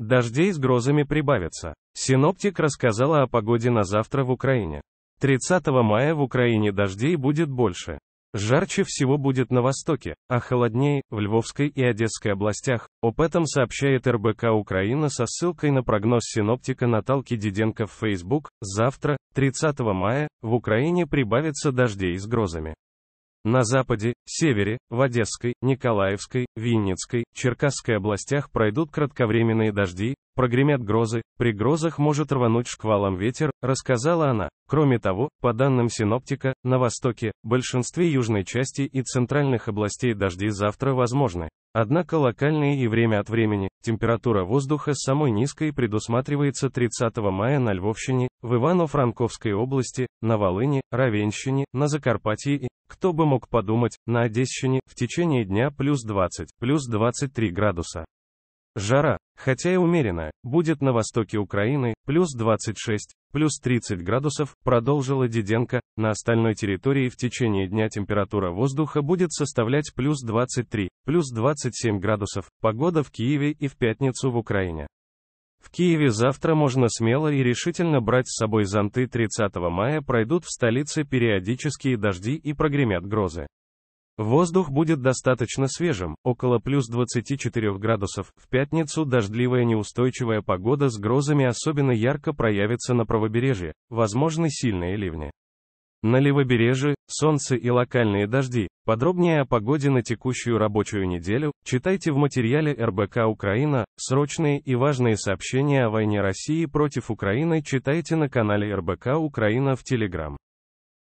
Дождей с грозами прибавятся. Синоптик рассказала о погоде на завтра в Украине. 30 мая в Украине дождей будет больше. Жарче всего будет на востоке, а холоднее – в Львовской и Одесской областях. Об этом сообщает РБК Украина со ссылкой на прогноз синоптика Наталки Диденко в Facebook. Завтра, 30 мая, в Украине прибавится дождей с грозами. На западе, севере, в Одесской, Николаевской, Винницкой, Черкасской областях пройдут кратковременные дожди, прогремят грозы, при грозах может рвануть шквалом ветер, рассказала она. Кроме того, по данным синоптика, на востоке, большинстве южной части и центральных областей дожди завтра возможны. Однако локальные и время от времени, температура воздуха самой низкой предусматривается 30 мая на Львовщине, в Ивано-Франковской области, на Волыне, Равенщине, на Закарпатье и, кто бы мог подумать, на Одесщине, в течение дня плюс 20, плюс 23 градуса. Жара, хотя и умеренная, будет на востоке Украины, плюс 26, плюс 30 градусов, продолжила Диденко, на остальной территории в течение дня температура воздуха будет составлять плюс 23, плюс 27 градусов, погода в Киеве и в пятницу в Украине. В Киеве завтра можно смело и решительно брать с собой зонты 30 мая пройдут в столице периодические дожди и прогремят грозы. Воздух будет достаточно свежим, около плюс 24 градусов. В пятницу дождливая неустойчивая погода с грозами особенно ярко проявится на правобережье, возможны сильные ливни. На левобережье, солнце и локальные дожди. Подробнее о погоде на текущую рабочую неделю читайте в материале РБК Украина. Срочные и важные сообщения о войне России против Украины читайте на канале РБК Украина в Телеграм.